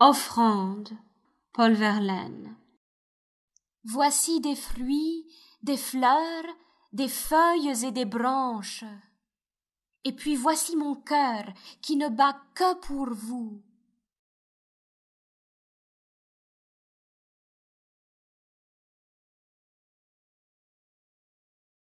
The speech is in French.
Offrande, Paul Verlaine. Voici des fruits, des fleurs, des feuilles et des branches. Et puis voici mon cœur qui ne bat que pour vous.